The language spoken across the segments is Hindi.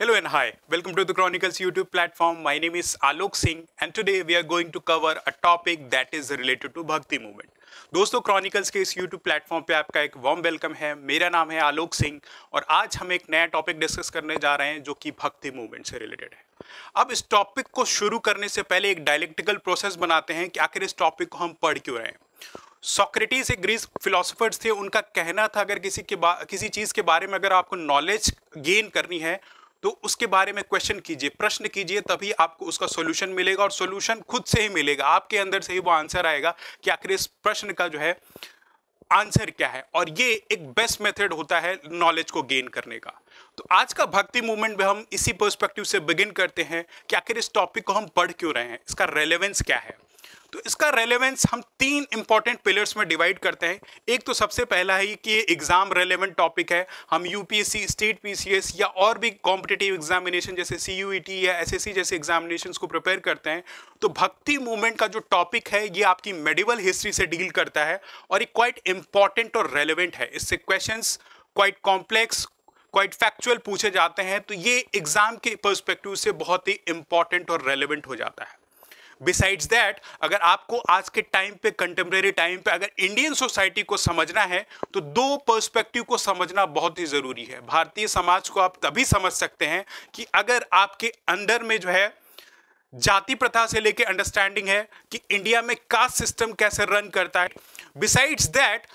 Hello and hi, welcome to the Chronicles YouTube platform. My name is Alok Singh and today we are going to cover a topic that is related to Bhakti movement. दोस्तों क्रॉनिकल्स के इस YouTube प्लेटफॉर्म पे आपका एक वार्म वेलकम है मेरा नाम है आलोक सिंह और आज हम एक नया टॉपिक डिस्कस करने जा रहे हैं जो कि भक्ति मूवमेंट से रिलेटेड है अब इस टॉपिक को शुरू करने से पहले एक डायलेक्टिकल प्रोसेस बनाते हैं कि आखिर इस टॉपिक को हम पढ़ क्यों रहे हैं सोक्रेटिस एक ग्रीस फिलोसफर्स थे उनका कहना था अगर किसी के किसी चीज़ के बारे में अगर आपको नॉलेज गेन करनी है तो उसके बारे में क्वेश्चन कीजिए प्रश्न कीजिए तभी आपको उसका सोल्यूशन मिलेगा और सोल्यूशन खुद से ही मिलेगा आपके अंदर से ही वो आंसर आएगा कि आखिर इस प्रश्न का जो है आंसर क्या है और ये एक बेस्ट मेथड होता है नॉलेज को गेन करने का तो आज का भक्ति मूवमेंट में हम इसी पर्सपेक्टिव से बिगिन करते हैं कि आखिर इस टॉपिक को हम पढ़ क्यों रहे हैं इसका रेलेवेंस क्या है तो इसका रेलेवेंस हम तीन इंपॉर्टेंट पिलर्स में डिवाइड करते हैं एक तो सबसे पहला है कि एग्जाम रेलेवेंट टॉपिक है हम यूपीएससी स्टेट पीसीएस या और भी कॉम्पिटेटिव एग्जामिनेशन जैसे सीयूईटी e या एसएससी जैसे एग्जामिनेशन को प्रिपेयर करते हैं तो भक्ति मूवमेंट का जो टॉपिक है ये आपकी मेडिवल हिस्ट्री से डील करता है और ये क्वाइट इंपॉर्टेंट और रेलिवेंट है इससे question quite complex quite factual पूछे जाते हैं तो ये एग्जाम के परस्पेक्टिव से बहुत ही इंपॉर्टेंट और रेलिवेंट हो जाता है बिसाइड्स दैट अगर आपको आज के टाइम पे कंटेम्प्रेरी टाइम पे अगर इंडियन सोसाइटी को समझना है तो दो पर्सपेक्टिव को समझना बहुत ही ज़रूरी है भारतीय समाज को आप तभी समझ सकते हैं कि अगर आपके अंदर में जो है जाति प्रथा से लेके अंडरस्टैंडिंग है कि इंडिया में कास्ट सिस्टम कैसे रन करता है बिसाइड्स दैट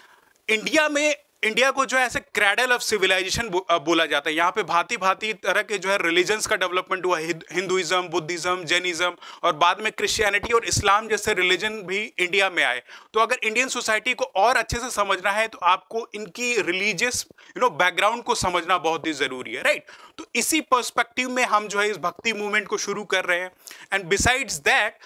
इंडिया में इंडिया को जो है ऐसे क्रैडल ऑफ सिविलाइजेशन बोला जाता है यहाँ पे भांति भांति तरह के जो है रिलीजन्स का डेवलपमेंट हुआ हिंदुइज्म बुद्धिज्म जैनिज्म और बाद में क्रिश्चियनिटी और इस्लाम जैसे रिलीजन भी इंडिया में आए तो अगर इंडियन सोसाइटी को और अच्छे से समझना है तो आपको इनकी रिलीजियस यू नो बैकग्राउंड को समझना बहुत ही ज़रूरी है राइट तो इसी पर्स्पेक्टिव में हम जो है इस भक्ति मूवमेंट को शुरू कर रहे हैं एंड बिसाइड्स दैट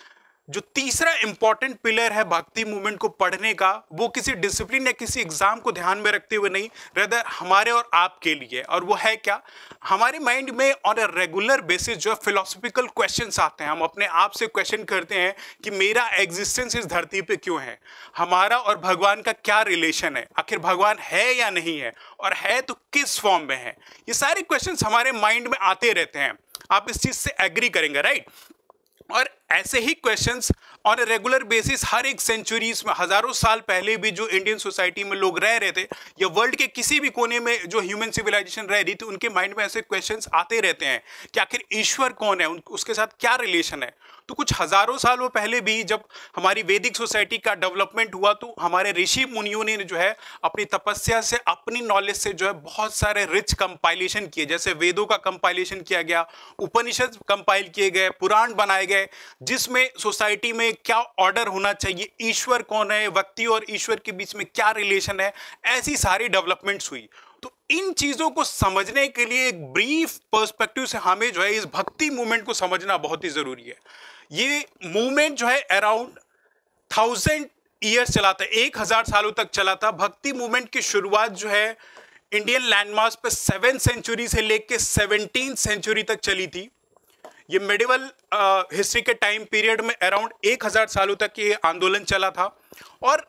जो तीसरा इंपॉर्टेंट पिलर है भक्ति मूवमेंट को पढ़ने का वो किसी डिसिप्लिन या किसी एग्जाम को ध्यान में रखते हुए नहीं रेदर हमारे और आपके लिए और वो है क्या हमारे माइंड में ऑन अ रेगुलर बेसिस जो है फिलोसफिकल क्वेश्चन आते हैं हम अपने आप से क्वेश्चन करते हैं कि मेरा एग्जिस्टेंस इस धरती पे क्यों है हमारा और भगवान का क्या रिलेशन है आखिर भगवान है या नहीं है और है तो किस फॉर्म में है ये सारे क्वेश्चन हमारे माइंड में आते रहते हैं आप इस चीज़ से एग्री करेंगे राइट और ऐसे ही क्वेश्चंस ऑन रेगुलर बेसिस हर एक सेंचुरीज में हजारों साल पहले भी जो इंडियन सोसाइटी में लोग रह रहे थे या वर्ल्ड के किसी भी कोने में जो ह्यूमन सिविलाइजेशन रह रही थी उनके माइंड में ऐसे क्वेश्चंस आते रहते हैं कि आखिर ईश्वर कौन है उसके साथ क्या रिलेशन है तो कुछ हजारों सालों पहले भी जब हमारी वैदिक सोसाइटी का डेवलपमेंट हुआ तो हमारे ऋषि मुनियों ने जो है अपनी तपस्या से अपनी नॉलेज से जो है बहुत सारे रिच कंपाइलेशन किए जैसे वेदों का कंपाइलेशन किया गया उपनिषद कंपाइल किए गए पुराण बनाए गए जिसमें सोसाइटी में क्या ऑर्डर होना चाहिए ईश्वर कौन है व्यक्ति और ईश्वर के बीच में क्या रिलेशन है ऐसी सारी डेवलपमेंट्स हुई तो इन चीज़ों को समझने के लिए एक ब्रीफ पर्सपेक्टिव से हमें जो है इस भक्ति मूवमेंट को समझना बहुत ही ज़रूरी है ये मूवमेंट जो है अराउंड थाउजेंड ईयर्स चला था एक हजार सालों तक चला था भक्ति मूवमेंट की शुरुआत जो है इंडियन लैंडमार्क पर सेवन सेंचुरी से लेके सेवनटीन सेंचुरी तक चली थी ये मेडिवल हिस्ट्री के टाइम पीरियड में अराउंड एक हज़ार सालों तक ये आंदोलन चला था और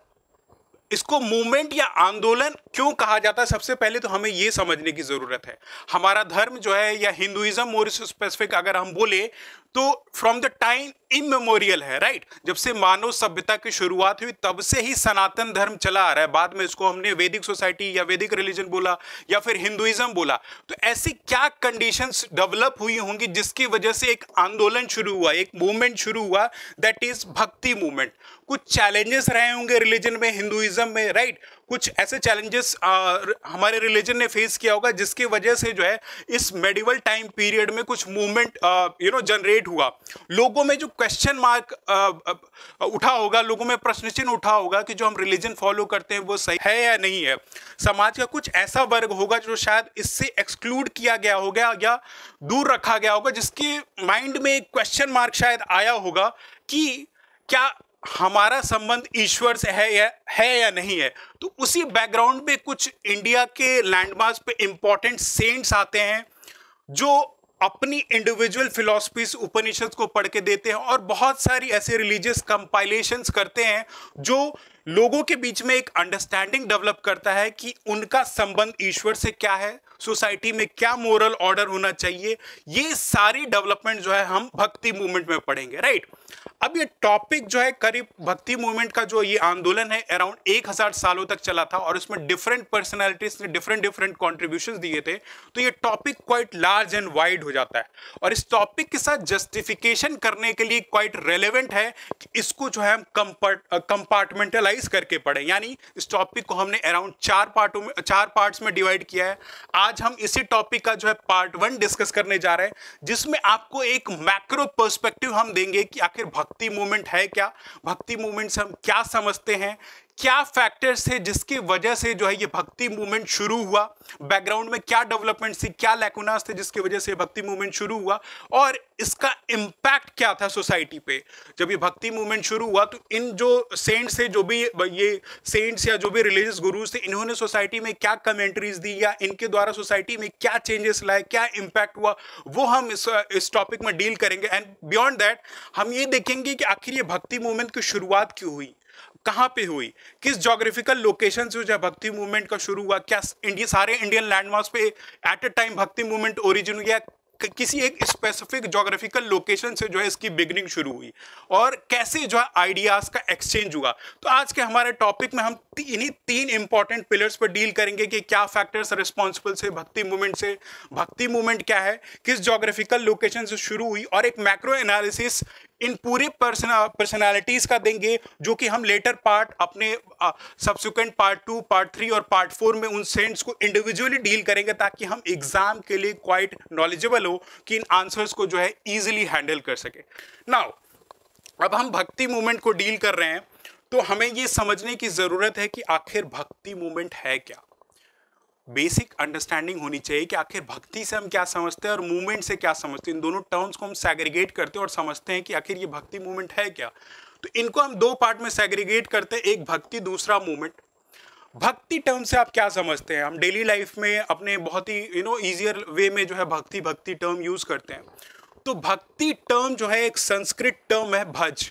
इसको मूवमेंट या आंदोलन क्यों कहा जाता है सबसे पहले तो हमें ये समझने की ज़रूरत है हमारा धर्म जो है या हिंदुइज्म और स्पेसिफिक अगर हम बोले तो फ्रॉम द टाइम इमेमोरियल है राइट right? जब से मानव सभ्यता की शुरुआत हुई तब से ही सनातन धर्म चला आ रहा है बाद में इसको हमने वैदिक सोसाइटी या वैदिक रिलीजन बोला या फिर हिंदुइज्म बोला तो ऐसी क्या कंडीशंस डेवलप हुई होंगी जिसकी वजह से एक आंदोलन शुरू हुआ एक मूवमेंट शुरू हुआ दैट इज भक्ति मूवमेंट कुछ चैलेंजेस रहे होंगे रिलीजन में हिंदुइज्म में राइट right? कुछ ऐसे चैलेंजेस हमारे रिलीजन ने फेस किया होगा जिसकी वजह से जो है इस मेडिवल टाइम पीरियड में कुछ मूवमेंट यू नो जनरेट हुआ लोगों में जो क्वेश्चन मार्क उठा होगा लोगों में प्रश्न चिन्ह उठा होगा कि जो हम रिलीजन फॉलो करते हैं वो सही है या नहीं है समाज का कुछ ऐसा वर्ग होगा जो शायद इससे एक्सक्लूड किया गया होगा या दूर रखा गया होगा जिसके माइंड में एक क्वेश्चन मार्क शायद आया होगा कि क्या हमारा संबंध ईश्वर से है या है या नहीं है तो उसी बैकग्राउंड में कुछ इंडिया के लैंडमार्क पे इंपॉर्टेंट सेंट्स आते हैं जो अपनी इंडिविजुअल फिलोसफीज उपनिषद को पढ़ के देते हैं और बहुत सारी ऐसे रिलीजियस कंपाइलेशन करते हैं जो लोगों के बीच में एक अंडरस्टैंडिंग डेवलप करता है कि उनका संबंध ईश्वर से क्या है सोसाइटी में क्या मोरल ऑर्डर होना चाहिए ये सारी डेवलपमेंट जो है हम भक्ति मूवमेंट में पढ़ेंगे राइट right? अब ये टॉपिक जो है करीब भक्ति मूवमेंट का जो ये आंदोलन है अराउंड एक हजार सालों तक चला था और इसमें डिफरेंट पर्सनालिटीज ने डिफरेंट डिफरेंट कॉन्ट्रीब्यूशन दिए थे तो ये topic quite large and wide हो जाता है और इस टॉपिक के साथ जस्टिफिकेशन करने के लिए क्वाइट रेलिवेंट है कि इसको जो है हम कंपार्टमेंटलाइज करके पढ़े यानी इस टॉपिक को हमने अराउंड चार पार्टों में चार पार्ट में डिवाइड किया है आज हम इसी टॉपिक का जो है पार्ट वन डिस्कस करने जा रहे हैं जिसमें आपको एक मैक्रो पर्सपेक्टिव हम देंगे कि आखिर आखिर भक्ति मूवमेंट है क्या भक्ति मूवमेंट से हम क्या समझते हैं क्या फैक्टर्स थे जिसकी वजह से जो है ये भक्ति मूवमेंट शुरू हुआ बैकग्राउंड में क्या डेवलपमेंट थी क्या लैकुनास थे जिसकी वजह से भक्ति मूवमेंट शुरू हुआ और इसका इम्पैक्ट क्या था सोसाइटी पे जब ये भक्ति मूवमेंट शुरू हुआ तो इन जो सेंट्स थे जो भी ये सेंट्स या जो भी रिलीजियस गुरुज थे इन्होंने सोसाइटी में क्या कमेंट्रीज दी या इनके द्वारा सोसाइटी में क्या चेंजेस लाए क्या इम्पैक्ट हुआ वो हम इस इस टॉपिक में डील करेंगे एंड बियॉन्ड दैट हम ये देखेंगे कि आखिर ये भक्ति मूवमेंट की शुरुआत क्यों हुई कहाँ पे हुई किस जोग्राफिकल लोकेशन से जो है भक्ति मूवमेंट का शुरू हुआ क्या इंडिया सारे इंडियन लैंडमार्क्स पे at a time bhakti movement origin गया किसी एक स्पेसिफिक जोग्राफिकल लोकेशन से जो है इसकी बिगनिंग शुरू हुई और कैसे जो है आइडियाज़ का एक्सचेंज हुआ तो आज के हमारे टॉपिक में हम इन्हीं तीन इंपॉर्टेंट पिलर्स पर डील करेंगे कि क्या फैक्टर्स रिस्पॉन्सिबल से भक्ति मूवमेंट से भक्ति मूवमेंट क्या है किस जोग्राफिकल लोकेशन से शुरू हुई और एक मैक्रो एनालिसिस इन पूरे पर्सनालिटीज का देंगे जो कि हम लेटर पार्ट अपने subsequent part two part three और पार्ट फोर में उन सेंट्स को इंडिविजुअली डील करेंगे ताकि हम एग्जाम के लिए क्वाइट नॉलेजेबल हो कि इन आंसर्स को जो है ईजिली हैंडल कर सके नाउ अब हम भक्ति मूवमेंट को डील कर रहे हैं तो हमें ये समझने की ज़रूरत है कि आखिर भक्ति मूवमेंट है क्या बेसिक अंडरस्टैंडिंग होनी चाहिए कि आखिर भक्ति से हम क्या समझते हैं और मूवमेंट से क्या समझते हैं इन दोनों टर्म्स को हम सेग्रीगेट करते हैं और समझते हैं कि आखिर ये भक्ति मूवमेंट है क्या तो इनको हम दो पार्ट में सेग्रीगेट करते हैं एक भक्ति दूसरा मूवमेंट भक्ति टर्म से आप क्या समझते हैं हम डेली लाइफ में अपने बहुत ही यू नो ईजियर वे में जो है भक्ति भक्ति टर्म यूज़ करते हैं तो भक्ति टर्म जो है एक संस्कृत टर्म है भज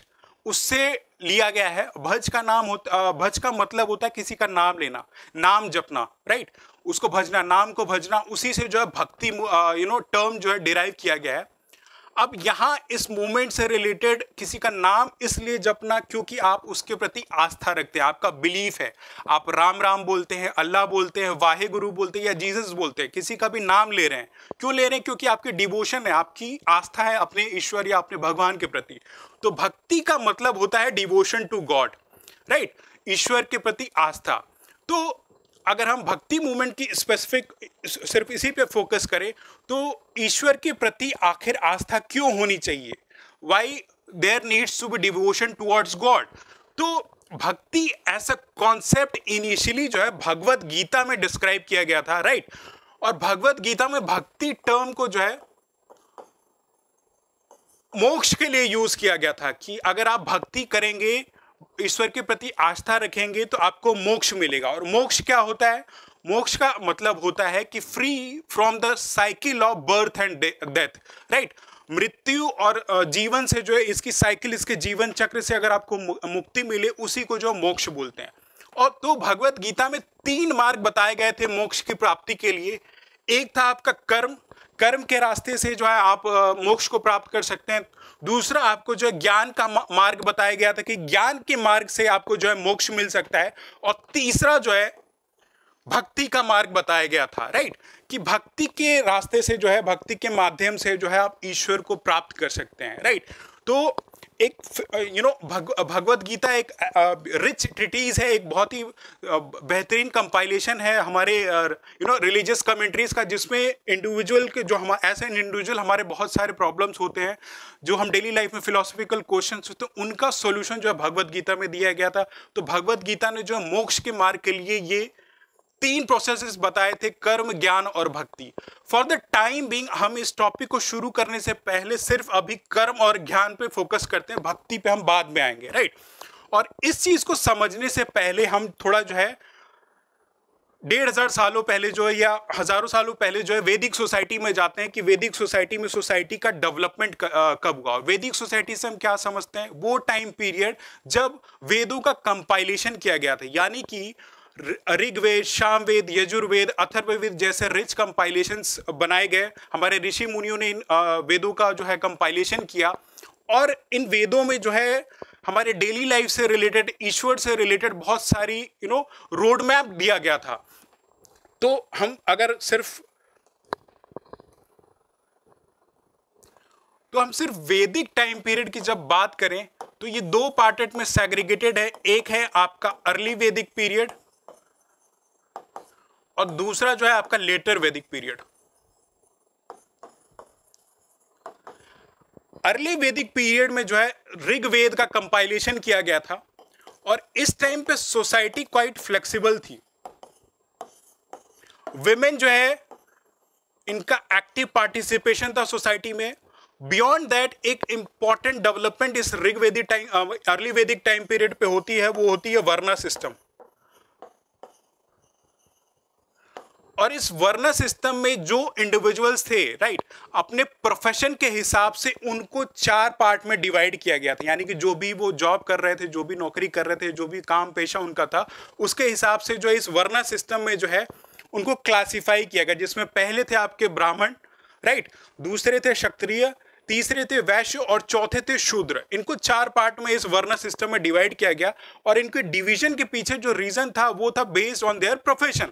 उससे लिया गया है भज का नाम होता भज का मतलब होता है किसी का नाम लेना नाम जपना राइट उसको भजना नाम को भजना उसी से जो है भक्ति यू नो टर्म जो है डिराइव किया गया है अब यहाँ इस मूवमेंट से रिलेटेड किसी का नाम इसलिए जपना क्योंकि आप उसके प्रति आस्था रखते हैं आपका बिलीफ है आप राम राम बोलते हैं अल्लाह बोलते हैं वाहे गुरु बोलते हैं या जीसस बोलते हैं किसी का भी नाम ले रहे हैं क्यों ले रहे हैं क्योंकि आपकी डिवोशन है आपकी आस्था है अपने ईश्वर या अपने भगवान के प्रति तो भक्ति का मतलब होता है डिवोशन टू गॉड राइट ईश्वर के प्रति आस्था तो अगर हम भक्ति मूवमेंट की स्पेसिफिक सिर्फ इसी पे फोकस करें तो ईश्वर के प्रति आखिर आस्था क्यों होनी चाहिए why there needs to be devotion towards God तो भक्ति ऐसा कॉन्सेप्ट इनिशियली जो है भगवत गीता में डिस्क्राइब किया गया था राइट और भगवत गीता में भक्ति टर्म को जो है मोक्ष के लिए यूज किया गया था कि अगर आप भक्ति करेंगे ईश्वर के प्रति आस्था रखेंगे तो आपको मोक्ष मिलेगा और मोक्ष क्या होता है मोक्ष का मतलब होता है कि free from the cycle of birth and death right मृत्यु और जीवन से जो है इसकी साइकिल इसके जीवन चक्र से अगर आपको मुक्ति मिले उसी को जो मोक्ष बोलते हैं और तो भगवत गीता में तीन मार्ग बताए गए थे मोक्ष की प्राप्ति के लिए एक था आपका कर्म कर्म के रास्ते से जो है आप मोक्ष को प्राप्त कर सकते हैं दूसरा आपको जो है ज्ञान का मार्ग बताया गया था कि ज्ञान के मार्ग से आपको जो है मोक्ष मिल सकता है और तीसरा जो है भक्ति का मार्ग बताया गया था राइट कि भक्ति के रास्ते से जो है भक्ति के माध्यम से जो है आप ईश्वर को प्राप्त कर सकते हैं राइट तो एक यू नो भगवत गीता एक रिच ट्रिटीज़ है एक बहुत ही बेहतरीन कंपाइलेशन है हमारे यू नो रिलीजियस कमेंट्रीज़ का जिसमें इंडिविजुअल के जो हम ऐसे एन इंडिविजुअल हमारे बहुत सारे प्रॉब्लम्स होते हैं जो हम डेली लाइफ में फिलोसफिकल क्वेश्चन होते हैं उनका सोल्यूशन जो है भगवदगीता में दिया गया था तो भगवदगीता गीता ने जो मोक्ष के मार्ग के लिए ये तीन प्रोसेसेस बताए थे कर्म ज्ञान और भक्ति फॉर द टाइम बिंग हम इस टॉपिक को शुरू करने से पहले सिर्फ अभी कर्म और ज्ञान पे फोकस करते हैं भक्ति पे हम बाद में आएंगे राइट और इस चीज को समझने से पहले हम थोड़ा जो है डेढ़ हजार सालों पहले जो है या हजारों सालों पहले जो है वैदिक सोसाइटी में जाते हैं कि वैदिक सोसाइटी में सोसाइटी का डेवलपमेंट कब हुआ वैदिक सोसाइटी से हम क्या समझते हैं वो टाइम पीरियड जब वेदों का कंपाइलेशन किया गया था यानी कि ऋग्वेद शामवेद यजुर्वेद अथर्ववेद जैसे रिच कंपाइलेशंस बनाए गए हमारे ऋषि मुनियों ने इन वेदों का जो है कंपाइलेशन किया और इन वेदों में जो है हमारे डेली लाइफ से रिलेटेड ईश्वर से रिलेटेड बहुत सारी यू नो रोड मैप दिया गया था तो हम अगर सिर्फ तो हम सिर्फ वैदिक टाइम पीरियड की जब बात करें तो ये दो पार्टेट में सेग्रीगेटेड है एक है आपका अर्ली वैदिक पीरियड और दूसरा जो है आपका लेटर वैदिक पीरियड अर्ली वैदिक पीरियड में जो है ऋग्वेद का कंपाइलेशन किया गया था और इस टाइम पे सोसाइटी क्वाइट फ्लेक्सिबल थी वेमेन जो है इनका एक्टिव पार्टिसिपेशन था सोसाइटी में बियॉन्ड दैट एक इंपॉर्टेंट डेवलपमेंट इस Rigvedic time early Vedic time period पे होती है वो होती है वर्ना सिस्टम और इस वर्ण सिस्टम में जो इंडिविजुअल्स थे राइट अपने प्रोफेशन के हिसाब से उनको चार पार्ट में डिवाइड किया गया था यानी कि जो भी वो जॉब कर रहे थे जो भी नौकरी कर रहे थे जो भी काम पेशा उनका था उसके हिसाब से जो इस वर्ण सिस्टम में जो है उनको क्लासीफाई किया गया जिसमें पहले थे आपके ब्राह्मण राइट दूसरे थे क्षत्रिय तीसरे थे वैश्य और चौथे थे शूद्र इनको चार पार्ट में इस वर्ण सिस्टम में डिवाइड किया गया और इनके डिवीजन के पीछे जो रीजन था वो था बेस्ड ऑन देयर प्रोफेशन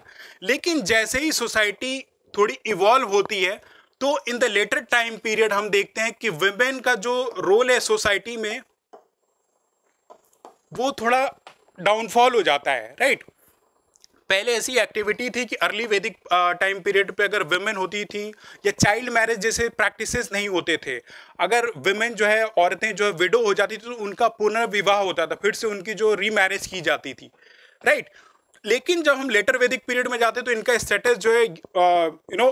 लेकिन जैसे ही सोसाइटी थोड़ी इवॉल्व होती है तो in the later time period हम देखते हैं कि वेमेन का जो रोल है सोसाइटी में वो थोड़ा डाउनफॉल हो जाता है राइट right? पहले ऐसी एक्टिविटी थी कि अर्ली वैदिक टाइम पीरियड पे अगर वेमेन होती थी या चाइल्ड मैरिज जैसे प्रैक्टिसेस नहीं होते थे अगर वेमेन जो है औरतें जो है विडो हो जाती थी तो उनका पुनर्विवाह होता था फिर से उनकी जो रीमैरिज की जाती थी राइट लेकिन जब हम लेटर वैदिक पीरियड में जाते तो इनका स्टेटस जो है यू नो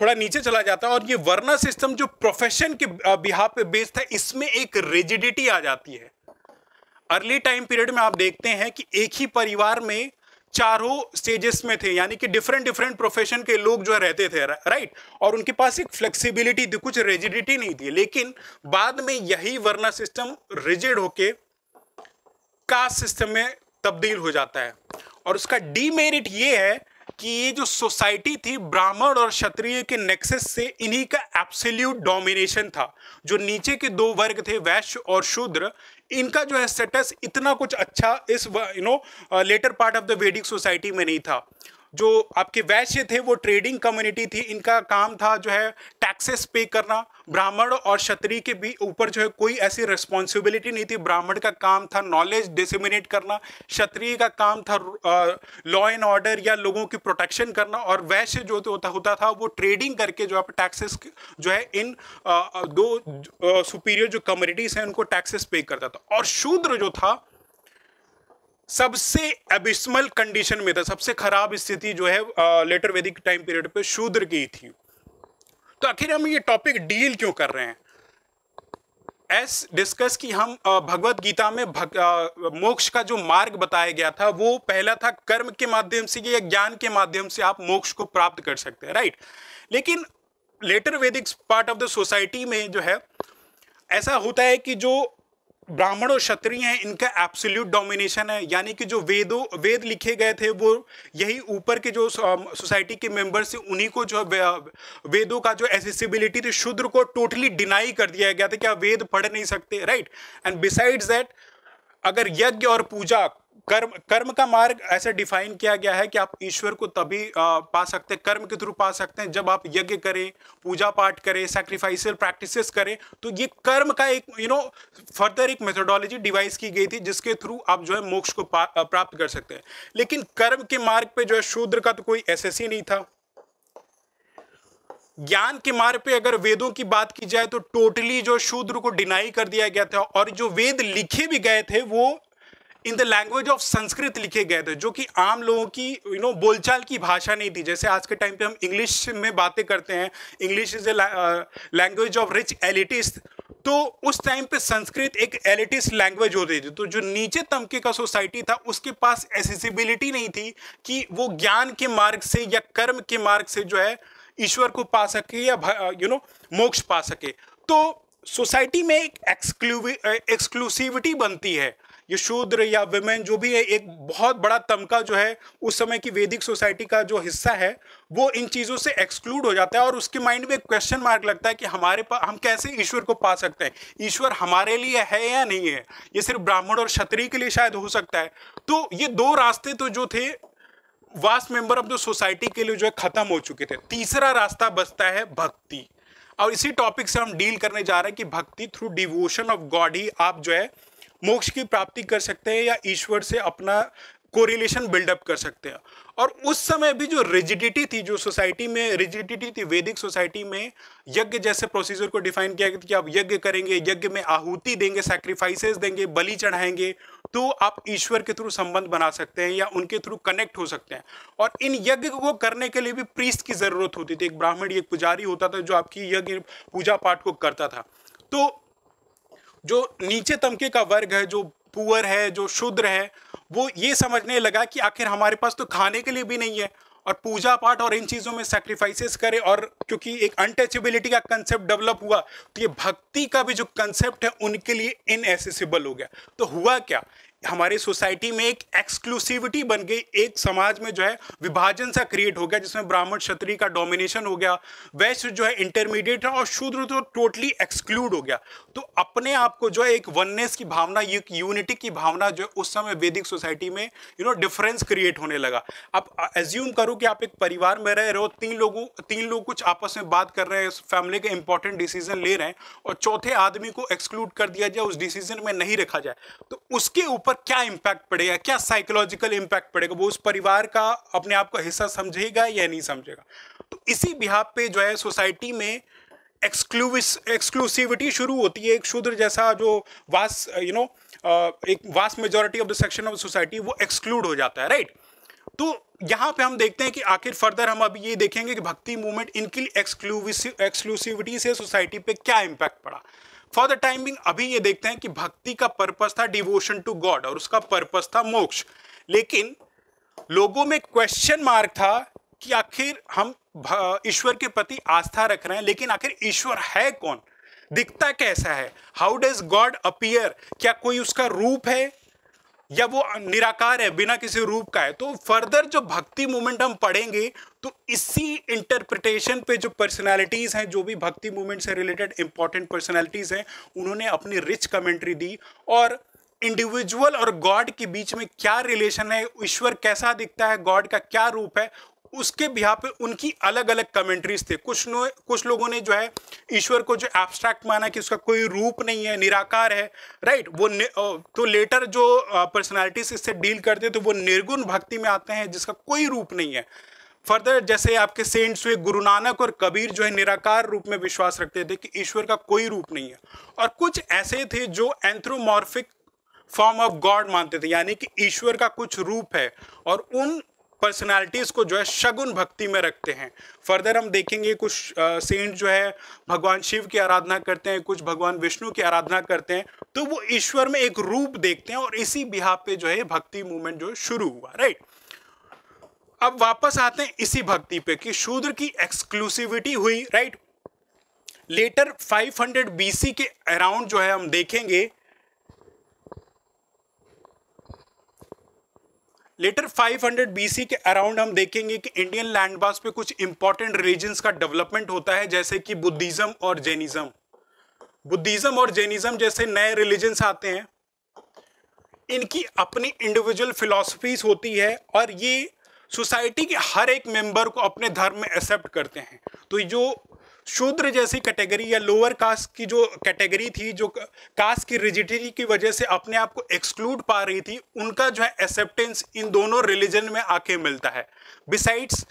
थोड़ा नीचे चला जाता और ये वर्ना सिस्टम जो प्रोफेशन के बिहा पे बेस्ड था इसमें एक रिजिडिटी आ जाती है अर्ली टाइम पीरियड में आप देखते हैं कि एक ही परिवार में चारों स्टेजेस में थे यानी कि डिफरेंट डिफरेंट प्रोफेशन के लोग जो रहते थे राइट और उनके पास एक फ्लेक्सिबिलिटी थी कुछ रिजिडिटी नहीं थी लेकिन बाद में यही वर्ना सिस्टम रिजिड होके कास्ट सिस्टम में तब्दील हो जाता है और उसका डीमेरिट ये है कि ये जो सोसाइटी थी ब्राह्मण और क्षत्रिय के नेक्सेस से इन्हीं का एब्सोल्यूट डोमिनेशन था जो नीचे के दो वर्ग थे वैश्य और शूद्र इनका जो है स्टेटस इतना कुछ अच्छा इस you know later part of the Vedic society में नहीं था जो आपके वैश्य थे वो ट्रेडिंग कम्युनिटी थी इनका काम था जो है टैक्सेस पे करना ब्राह्मण और क्षत्रिय के भी ऊपर जो है कोई ऐसी रिस्पॉन्सिबिलिटी नहीं थी ब्राह्मण का काम था नॉलेज डिसिमिनेट करना क्षत्रिय का काम था लॉ एंड ऑर्डर या लोगों की प्रोटेक्शन करना और वैश्य जो होता होता था वो ट्रेडिंग करके जो आप टैक्सेस जो है इन आ, दो सुपीरियर जो कम्युनिटीज हैं उनको टैक्सेस पे करता था और शूद्र जो था सबसे एबिस्मल कंडीशन में था सबसे खराब स्थिति जो है लेटर वैदिक टाइम पीरियड पे शूद्र की थी तो आखिर हम ये टॉपिक डील क्यों कर रहे हैं एस डिस्कस कि हम भगवत गीता में भग, आ, मोक्ष का जो मार्ग बताया गया था वो पहला था कर्म के माध्यम से या ज्ञान के माध्यम से आप मोक्ष को प्राप्त कर सकते हैं राइट लेकिन लेटर वैदिक पार्ट ऑफ द सोसाइटी में जो है ऐसा होता है कि जो ब्राह्मण और क्षत्रिय हैं इनका एब्सोल्यूट डोमिनेशन है यानी कि जो वेदों वेद लिखे गए थे वो यही ऊपर के जो सोसाइटी के मेंबर्स थे उन्हीं को जो वेदों का जो एसेसिबिलिटी थी शूद्र को टोटली डिनाई कर दिया गया था कि आप वेद पढ़ नहीं सकते राइट एंड बिसाइड्स दैट अगर यज्ञ और पूजा कर्म कर्म का मार्ग ऐसे डिफाइन किया गया है कि आप ईश्वर को तभी आ, पा सकते हैं कर्म के थ्रू पा सकते हैं जब आप यज्ञ करें पूजा पाठ करें सेक्रीफाइसियल प्रैक्टिसेस करें तो ये कर्म का एक यू नो फर्दर एक मेथोडोलॉजी डिवाइस की गई थी जिसके थ्रू आप जो है मोक्ष को प्राप्त कर सकते हैं लेकिन कर्म के मार्ग पर जो है शूद्र का तो कोई एस ही नहीं था ज्ञान के मार्ग पे अगर वेदों की बात की जाए तो टोटली जो शूद्र को डिनाई कर दिया गया था और जो वेद लिखे भी गए थे वो in the language of Sanskrit लिखे गए थे जो कि आम लोगों की यू you नो know, बोलचाल की भाषा नहीं थी जैसे आज के टाइम पे हम इंग्लिश में बातें करते हैं English is a language of rich elitist तो उस टाइम पे संस्कृत एक एलिटिस्ट लैंग्वेज होती थी तो जो नीचे तबके का सोसाइटी था उसके पास एसेसिबिलिटी नहीं थी कि वो ज्ञान के मार्ग से या कर्म के मार्ग से जो है ईश्वर को पा सके या यू नो मोक्ष पा सके तो सोसाइटी में एक एक्सक्लूसिविटी बनती है ये शूद्र या विमेन जो भी है एक बहुत बड़ा तमका जो है उस समय की वैदिक सोसाइटी का जो हिस्सा है वो इन चीज़ों से एक्सक्लूड हो जाता है और उसके माइंड में एक क्वेश्चन मार्क लगता है कि हमारे पास हम कैसे ईश्वर को पा सकते हैं ईश्वर हमारे लिए है या नहीं है ये सिर्फ ब्राह्मण और क्षत्रिय के लिए शायद हो सकता है तो ये दो रास्ते तो जो थे vast member of the society के लिए जो है खत्म हो चुके थे तीसरा रास्ता बचता है भक्ति और इसी टॉपिक से हम डील करने जा रहे हैं कि bhakti through devotion of God ही आप जो है मोक्ष की प्राप्ति कर सकते हैं या ईश्वर से अपना कोरिलेशन बिल्डअप कर सकते हैं और उस समय भी जो रिजिडिटी थी जो सोसाइटी में रिजिडिटी थी वैदिक सोसाइटी में यज्ञ जैसे प्रोसीजर को डिफाइन किया गया कि आप यज्ञ करेंगे यज्ञ में आहूति देंगे सैक्रिफाइसेस देंगे बलि चढ़ाएंगे तो आप ईश्वर के थ्रू संबंध बना सकते हैं या उनके थ्रू कनेक्ट हो सकते हैं और इन यज्ञ को करने के लिए भी प्रीस्ट की ज़रूरत होती थी एक ब्राह्मण एक पुजारी होता था जो आपकी यज्ञ पूजा पाठ को करता था तो जो नीचे तमके का वर्ग है जो पुअर है जो शूद्र है वो ये समझने लगा कि आखिर हमारे पास तो खाने के लिए भी नहीं है और पूजा पाठ और इन चीज़ों में सेक्रीफाइसेस करे और क्योंकि एक अनटचेबिलिटी का कंसेप्ट डेवलप हुआ तो ये भक्ति का भी जो कंसेप्ट है उनके लिए इनएसेसिबल हो गया तो हुआ क्या हमारी सोसाइटी में एक एक्सक्लूसिविटी बन गई एक समाज में जो है विभाजन सा क्रिएट हो गया जिसमें ब्राह्मण क्षत्रिय का डोमिनेशन हो गया वैश्य जो है इंटरमीडिएट है और शूद्र तो टोटली एक्सक्लूड हो गया तो अपने आप को जो है एक वननेस की भावना एक यूनिटी की भावना जो है उस समय वैदिक सोसाइटी में यू नो डिफरेंस क्रिएट होने लगा आप एज्यूम करो कि आप एक परिवार में रह रहे हो तीन लोगों तीन लोग कुछ आपस में बात कर रहे हैं फैमिली के इंपॉर्टेंट डिसीजन ले रहे हैं और चौथे आदमी को एक्सक्लूड कर दिया जाए उस डिसीजन में नहीं रखा जाए तो उसके ऊपर पर क्या इम्पैक्ट पड़ेगा क्या साइकोलॉजिकल इम्पैक्ट पड़ेगा वो उस परिवार का अपने आप का हिस्सा समझेगा या नहीं समझेगा तो इसी बिहाब पे जो है सोसाइटी में एक्सक्लूविस एक्सक्लूसिविटी शुरू होती है एक शूद्र जैसा जो वास यू नो एक vast majority of the section of society वो एक्सक्लूड हो जाता है राइट तो यहाँ पे हम देखते हैं कि आखिर फर्दर हम अभी ये देखेंगे कि भक्ति मूवमेंट इनकी एक्सक्लूसिविटी से सोसाइटी पे क्या इम्पैक्ट पड़ा फॉर द टाइमिंग अभी ये देखते हैं कि भक्ति का पर्पज था डिवोशन टू गॉड और उसका पर्पज था मोक्ष लेकिन लोगों में क्वेश्चन मार्क था कि आखिर हम ईश्वर के प्रति आस्था रख रहे हैं लेकिन आखिर ईश्वर है कौन दिखता कैसा है हाउ डज गॉड अपियर क्या कोई उसका रूप है या वो निराकार है बिना किसी रूप का है तो फर्दर जो भक्ति मूवमेंट हम पढ़ेंगे तो इसी इंटरप्रिटेशन पे जो पर्सनालिटीज़ हैं जो भी भक्ति मूवमेंट से रिलेटेड इंपॉर्टेंट पर्सनालिटीज़ हैं उन्होंने अपनी रिच कमेंट्री दी और इंडिविजुअल और गॉड के बीच में क्या रिलेशन है ईश्वर कैसा दिखता है गॉड का क्या रूप है उसके बिहार पे उनकी अलग अलग कमेंट्रीज थे कुछ नो कुछ लोगों ने जो है ईश्वर को जो एब्स्ट्रैक्ट माना कि उसका कोई रूप नहीं है निराकार है राइट वो तो लेटर जो पर्सनालिटीज इससे डील करते तो वो निर्गुण भक्ति में आते हैं जिसका कोई रूप नहीं है फर्दर जैसे आपके सेंट्स हुए गुरु नानक और कबीर जो है निराकार रूप में विश्वास रखते थे कि ईश्वर का कोई रूप नहीं है और कुछ ऐसे थे जो एंथ्रोमॉर्फिक फॉर्म ऑफ गॉड मानते थे यानी कि ईश्वर का कुछ रूप है और उन पर्सनालिटीज़ को जो है शगुन भक्ति में रखते हैं फर्दर हम देखेंगे कुछ सेंट जो है भगवान शिव की आराधना करते हैं कुछ भगवान विष्णु की आराधना करते हैं तो वो ईश्वर में एक रूप देखते हैं और इसी बिहा पे जो है भक्ति मूवमेंट जो शुरू हुआ राइट अब वापस आते हैं इसी भक्ति पे कि शूद्र की एक्सक्लूसिविटी हुई राइट लेटर 500 बीसी के अराउंड जो है हम देखेंगे लेटर 500 बीसी के अराउंड हम देखेंगे कि इंडियन लैंडमास पे कुछ इंपॉर्टेंट रिलीजन्स का डेवलपमेंट होता है जैसे कि बुद्धिज्म और जैनिज्म बुद्धिज्म और जैनिज्म जैसे नए रिलीजन्स आते हैं इनकी अपनी इंडिविजुअल फिलोसफीज होती है और ये सोसाइटी के हर एक मेंबर को अपने धर्म में एक्सेप्ट करते हैं तो जो शूद्र जैसी कैटेगरी या लोअर कास्ट की जो कैटेगरी थी जो कास्ट की रिजिडिटी की वजह से अपने आप को एक्सक्लूड पा रही थी उनका जो है एक्सेप्टेंस इन दोनों रिलीजन में आके मिलता है besides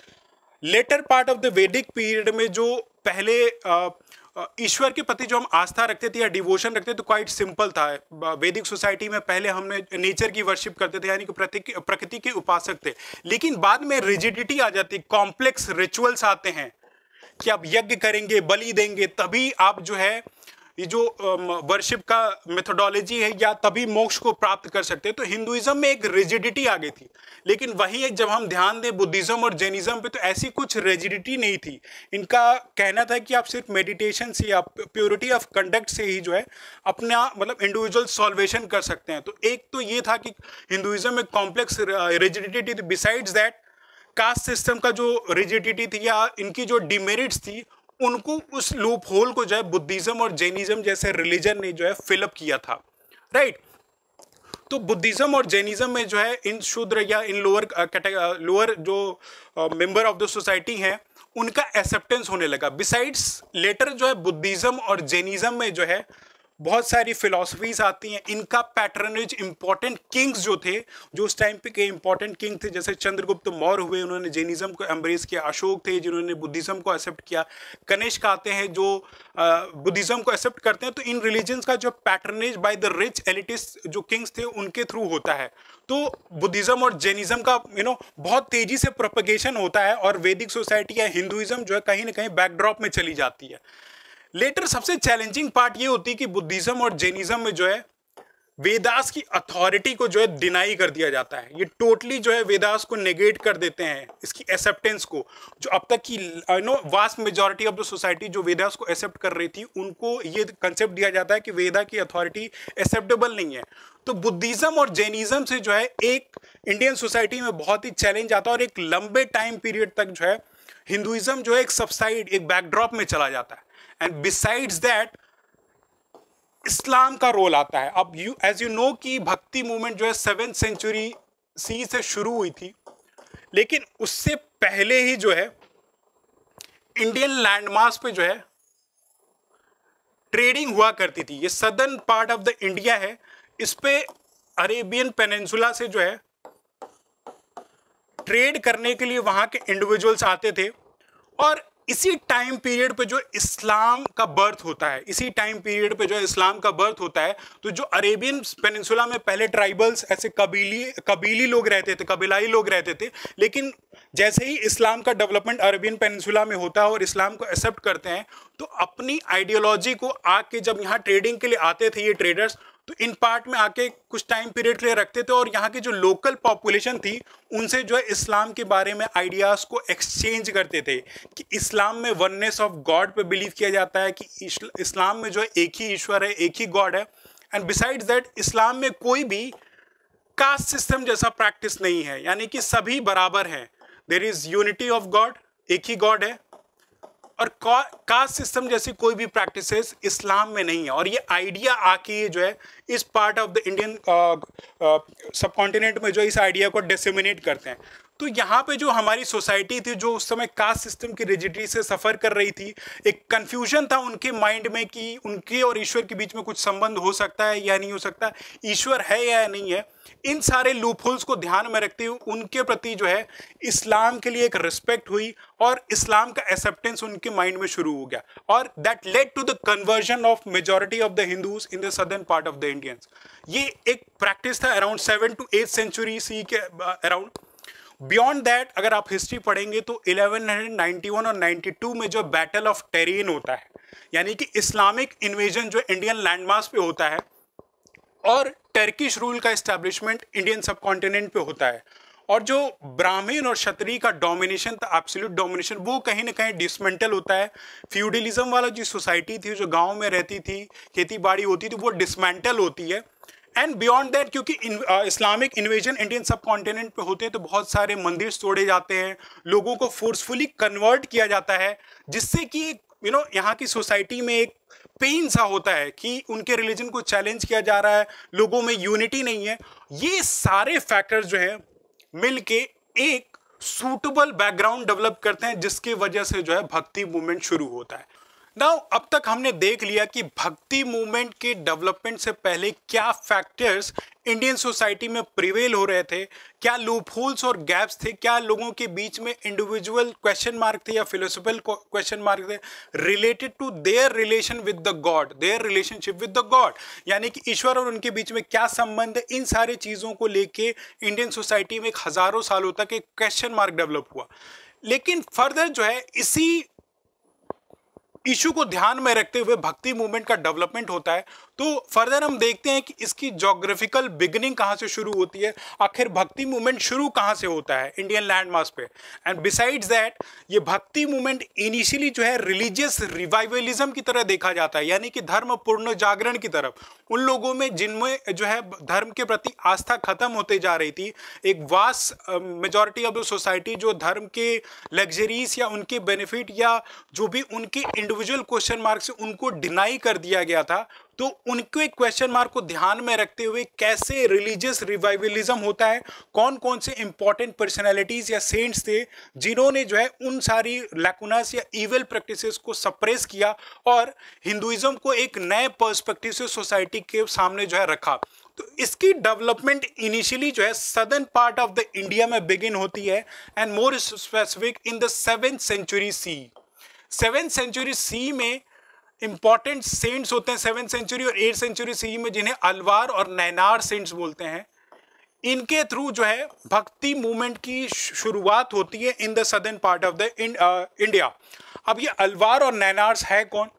later part of the Vedic period में जो पहले ईश्वर के प्रति जो हम आस्था रखते थे या डिवोशन रखते थे तो क्वाइट सिंपल था वैदिक सोसाइटी में पहले हमने नेचर की वर्शिप करते थे यानी कि प्रकृति के उपासक थे लेकिन बाद में रिजिडिटी आ जाती कॉम्प्लेक्स रिचुअल्स आते हैं कि आप यज्ञ करेंगे बलि देंगे तभी आप जो है ये जो वर्शिप का मेथोडोलॉजी है या तभी मोक्ष को प्राप्त कर सकते हैं तो हिंदुइज्म में एक रेजिडिटी आ गई थी लेकिन वही जब हम ध्यान दें बुद्धिज्म और जैनिज्म पे तो ऐसी कुछ रेजिडिटी नहीं थी इनका कहना था कि आप सिर्फ मेडिटेशन से या प्योरिटी ऑफ कंडक्ट से ही जो है अपना मतलब इंडिविजुअल सॉल्वेशन कर सकते हैं तो एक तो ये था कि हिंदुइज्म में complex rigidity besides that caste system का जो रिजिडिटी थी या इनकी जो डिमेरिट्स थी उनको उस लूप होल को जो है बुद्धिज्म और जैनिज्म जैसे रिलीजन ने जो है फिलअप किया था राइट right? तो बुद्धिज्म और जैनिज्म में जो है इन शूद्र या इन लोअर लोअर जो मेंबर ऑफ द सोसाइटी हैं उनका एक्सेप्टेंस होने लगा बिसाइड्स लेटर जो है बुद्धिज्म और जैनिज्म में जो है बहुत सारी फिलोसफीज आती हैं इनका पैटर्नेज इंपॉर्टेंट किंग्स जो थे जो उस टाइम पे के इंपॉर्टेंट किंग थे जैसे चंद्रगुप्त मौर्य हुए उन्होंने जैनिज्म को एम्ब्रेस किया अशोक थे जिन्होंने बुद्धिज्म को एक्सेप्ट किया कनिष्क आते हैं जो बुद्धिज्म को एक्सेप्ट करते हैं तो इन रिलीजन्स का जो patronage by the rich elitist जो किंग्स थे उनके थ्रू होता है तो बुद्धिज्म और जैनिज्म का यू you नो know, बहुत तेजी से प्रोपगेशन होता है और वैदिक सोसाइटी या हिंदुइज्म जो है कहीं ना कहीं बैकड्रॉप में चली जाती है लेटर सबसे चैलेंजिंग पार्ट ये होती है कि बुद्धिज्म और जैनिज्म में जो है वेदास की अथॉरिटी को जो है डिनाई कर दिया जाता है ये टोटली जो है वेदास को नेगेट कर देते हैं इसकी एक्सेप्टेंस को जो अब तक की I know vast majority of the society जो वेदास को एक्सेप्ट कर रही थी उनको ये कंसेप्ट दिया जाता है कि वेदा की अथॉरिटी एक्सेप्टेबल नहीं है तो बुद्धिज्म और जैनिज्म से जो है एक इंडियन सोसाइटी में बहुत ही चैलेंज आता है और एक लंबे टाइम पीरियड तक जो है हिंदुइज्म जो है एक सबसाइड एक बैकड्रॉप में चला जाता है एंड बिसाइड्स दैट इस्लाम का रोल आता है अब यू एज यू नो कि भक्ति मूवमेंट जो है सेवेंथ सेंचुरी सी से शुरू हुई थी लेकिन उससे पहले ही जो है इंडियन लैंडमार्क पे जो है ट्रेडिंग हुआ करती थी ये southern part of the India है इस पे अरेबियन पेनेंसुला से जो है ट्रेड करने के लिए वहाँ के इंडिविजुअल्स आते थे और इसी टाइम पीरियड पे जो इस्लाम का बर्थ होता है इसी टाइम पीरियड पे जो इस्लाम का बर्थ होता है तो जो अरेबियन पेनिनसुला में पहले ट्राइबल्स ऐसे कबीली कबीली लोग रहते थे कबीलाई लोग रहते थे लेकिन जैसे ही इस्लाम का डेवलपमेंट अरेबियन पेनिनसुला में होता है और इस्लाम को एक्सेप्ट करते हैं तो अपनी आइडियोलॉजी को आके जब यहाँ ट्रेडिंग के लिए आते थे ये ट्रेडर्स तो इन पार्ट में आके कुछ टाइम पीरियड लिए रखते थे और यहाँ के जो लोकल पॉपुलेशन थी उनसे जो है इस्लाम के बारे में आइडियाज़ को एक्सचेंज करते थे कि इस्लाम में वननेस ऑफ गॉड पे बिलीव किया जाता है कि इस्लाम में जो है एक ही ईश्वर है एक ही गॉड है एंड बिसाइड्स दैट इस्लाम में कोई भी कास्ट सिस्टम जैसा प्रैक्टिस नहीं है यानी कि सभी बराबर हैं there is unity of God एक ही गॉड है और कास्ट सिस्टम जैसी कोई भी प्रैक्टिसेस इस्लाम में नहीं है और ये आइडिया आके जो है इस part of the Indian subcontinent में जो इस आइडिया को डिसमिनेट करते हैं तो यहाँ पे जो हमारी सोसाइटी थी जो उस समय कास्ट सिस्टम की रिजिडिटी से सफ़र कर रही थी एक कन्फ्यूजन था उनके माइंड में कि उनके और ईश्वर के बीच में कुछ संबंध हो सकता है या नहीं हो सकता ईश्वर है या नहीं है इन सारे लूपहोल्स को ध्यान में रखते हुए उनके प्रति जो है इस्लाम के लिए एक रिस्पेक्ट हुई और इस्लाम का एक्सेप्टेंस उनके माइंड में शुरू हो गया और that led to the conversion of majority of the Hindus in the southern part of the Indians ये एक प्रैक्टिस था around seven to eight century C के अराउंड uh, बियॉन्ड दैट अगर आप हिस्ट्री पढ़ेंगे तो 1191 और 92 में जो बैटल ऑफ टेरेन होता है यानी कि इस्लामिक इन्वेजन जो इंडियन लैंडमार्क पे होता है और टर्किश रूल का इस्टेब्लिशमेंट इंडियन सब कॉन्टिनेंट पे होता है और जो ब्राह्मीण और क्षत्रिय का डोमिनेशन था एब्सोल्यूट डोमिनेशन वो कहीं ना कहीं डिसमेंटल होता है फ्यूडलिज्म वाला जो सोसाइटी थी जो गांव में रहती थी खेती बाड़ी होती थी वो डिसमेंटल होती है एंड बियॉन्ड दैट क्योंकि Islamic invasion Indian subcontinent पर होते हैं तो बहुत सारे मंदिर तोड़े जाते हैं लोगों को फोर्सफुली कन्वर्ट किया जाता है जिससे कि यू नो यहाँ की सोसाइटी में एक पेन सा होता है कि उनके रिलीजन को चैलेंज किया जा रहा है लोगों में यूनिटी नहीं है ये सारे फैक्टर्स जो है मिल के एक सूटेबल बैकग्राउंड डेवलप करते हैं जिसकी वजह से जो है भक्ति मूवमेंट शुरू होता है नाउ अब तक हमने देख लिया कि भक्ति मूवमेंट के डेवलपमेंट से पहले क्या फैक्टर्स इंडियन सोसाइटी में प्रिवेल हो रहे थे क्या लूप होल्स और गैप्स थे क्या लोगों के बीच में इंडिविजुअल क्वेश्चन मार्क थे या फिलोसफिकल क्वेश्चन मार्क थे related to their relation with the God their relationship with the God यानी कि ईश्वर और उनके बीच में क्या संबंध है इन सारे चीज़ों को लेके इंडियन सोसाइटी में एक हज़ारों सालों तक एक क्वेश्चन मार्क डेवलप हुआ लेकिन फर्दर जो है इसी इशू को ध्यान में रखते हुए भक्ति मूवमेंट का डेवलपमेंट होता है तो फर्दर हम देखते हैं कि इसकी जोग्राफिकल बिगनिंग कहाँ से शुरू होती है आखिर भक्ति मूवमेंट शुरू कहाँ से होता है इंडियन लैंड मास पे एंड बिसाइड्स दैट ये भक्ति मूवमेंट इनिशियली जो है रिलीजियस रिवाइवलिज्म की तरह देखा जाता है यानी कि धर्म पूर्ण जागरण की तरफ उन लोगों में जिनमें जो है धर्म के प्रति आस्था खत्म होते जा रही थी एक वास मेजोरिटी ऑफ द सोसाइटी जो धर्म के लग्जरीज या उनके बेनिफिट या जो भी उनके इंडिविजुअल क्वेश्चन मार्क से उनको डिनाई कर दिया गया था तो उनके क्वेश्चन मार्क को ध्यान में रखते हुए कैसे रिलीजियस रिवाइवलिज्म होता है कौन कौन से इंपॉर्टेंट पर्सनैलिटीज या सेंट्स थे जिन्होंने जो है उन सारी लैकुनास या इवेल प्रैक्टिसेस को सप्रेस किया और हिंदुइज्म को एक नए पर्सपेक्टिव से सोसाइटी के सामने जो है रखा तो इसकी डेवलपमेंट इनिशियली जो है southern part of the India में बिगिन होती है and more specific in the seventh century C seven century C में इंपॉर्टेंट सेंट्स होते हैं सेवन सेंचुरी और एट सेंचुरी सी में जिन्हें अलवार और नैनार सेंट्स बोलते हैं इनके थ्रू जो है भक्ति मूवमेंट की शुरुआत होती है in the southern part of the India अब ये अलवार और नैनार्स है कौन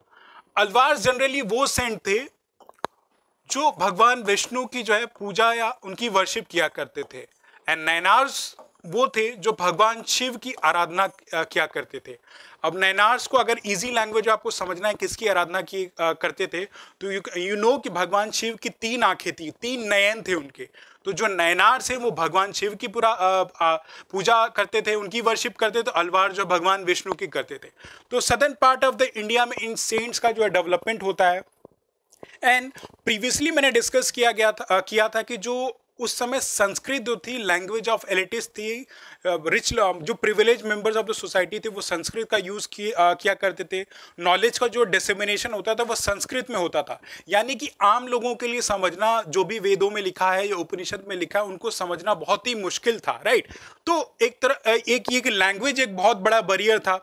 अलवार जनरली वो सेंट थे जो भगवान विष्णु की जो है पूजा या उनकी वर्शिप किया करते थे एंड नैनार्स वो थे जो भगवान शिव की आराधना किया करते थे अब नैनार्स को अगर इजी लैंग्वेज आपको समझना है किसकी आराधना की आ, करते थे तो यू यू नो कि भगवान शिव की तीन आंखें थी तीन नयन थे उनके तो जो नयनार्स हैं वो भगवान शिव की पूरा पूजा करते थे उनकी वर्शिप करते थे अलवार जो भगवान विष्णु की करते थे तो southern part of the India में इन सेंट्स का जो है डेवलपमेंट होता है एंड प्रीवियसली मैंने डिस्कस किया गया था किया था कि जो उस समय संस्कृत जो थी लैंग्वेज ऑफ एलिटिस थी रिच जो privilege members of the society थे वो संस्कृत का यूज़ किया करते थे नॉलेज का जो डिसमिनेशन होता था वो संस्कृत में होता था यानी कि आम लोगों के लिए समझना जो भी वेदों में लिखा है या उपनिषद में लिखा है उनको समझना बहुत ही मुश्किल था राइट तो एक तरह एक ये कि लैंग्वेज एक बहुत बड़ा बरियर था